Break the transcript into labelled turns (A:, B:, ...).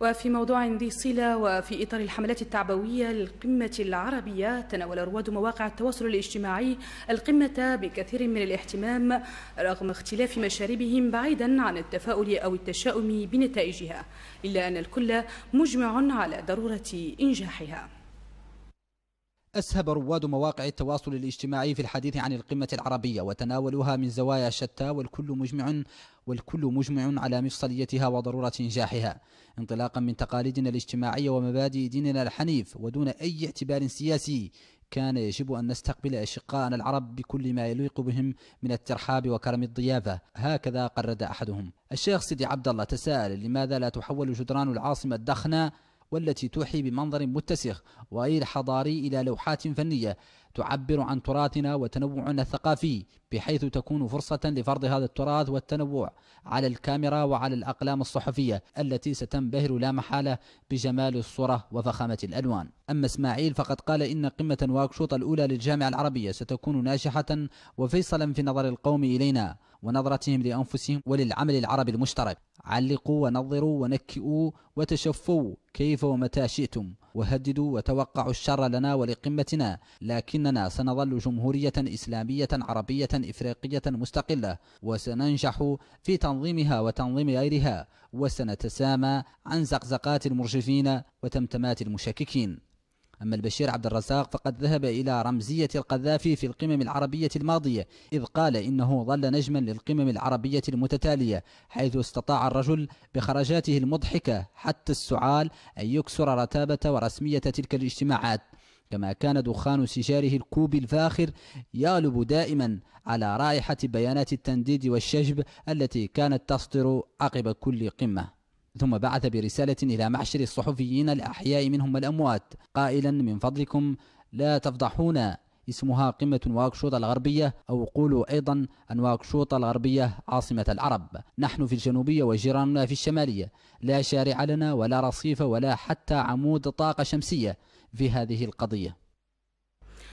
A: وفي موضوع ذي صلة وفي إطار الحملات التعبوية للقمة العربية تناول رواد مواقع التواصل الاجتماعي القمة بكثير من الاهتمام رغم اختلاف مشاربهم بعيدا عن التفاؤل أو التشاؤم بنتائجها إلا أن الكل مجمع على ضرورة إنجاحها
B: أسهب رواد مواقع التواصل الاجتماعي في الحديث عن القمة العربية وتناولها من زوايا شتى والكل مجمع والكل مجمع على مفصليتها وضرورة إنجاحها انطلاقا من تقاليدنا الاجتماعية ومبادئ ديننا الحنيف ودون أي اعتبار سياسي كان يجب أن نستقبل أشقاءنا العرب بكل ما يليق بهم من الترحاب وكرم الضيافة هكذا قرد أحدهم الشيخ سيدي عبد الله تساءل لماذا لا تحول جدران العاصمة الدخنة والتي توحي بمنظر متسخ وغير حضاري إلى لوحات فنية تعبر عن تراثنا وتنوعنا الثقافي بحيث تكون فرصة لفرض هذا التراث والتنوع على الكاميرا وعلى الأقلام الصحفية التي ستنبهر لا محالة بجمال الصورة وفخامة الألوان أما إسماعيل فقد قال إن قمة واكشوط الأولى للجامعة العربية ستكون ناجحة وفيصلا في نظر القوم إلينا ونظرتهم لأنفسهم وللعمل العربي المشترك علقوا ونظروا ونكئوا وتشفوا كيف ومتى شئتم وهددوا وتوقعوا الشر لنا ولقمتنا لكننا سنظل جمهورية إسلامية عربية إفريقية مستقلة وسننجح في تنظيمها وتنظيم غيرها وسنتسامى عن زقزقات المرجفين وتمتمات المشككين أما البشير عبد الرزاق فقد ذهب إلى رمزية القذافي في القمم العربية الماضية إذ قال إنه ظل نجما للقمم العربية المتتالية حيث استطاع الرجل بخرجاته المضحكة حتى السعال أن يكسر رتابة ورسمية تلك الاجتماعات كما كان دخان سجاره الكوبي الفاخر يغلب دائما على رائحة بيانات التنديد والشجب التي كانت تصدر عقب كل قمة ثم بعث برسالة إلى معشر الصحفيين الأحياء منهم الأموات قائلا من فضلكم لا تفضحونا اسمها قمة واكشوط الغربية أو قولوا أيضا واكشوط الغربية عاصمة العرب نحن في الجنوبية وجيراننا في الشمالية لا شارع لنا ولا رصيف ولا حتى عمود طاقة شمسية في هذه القضية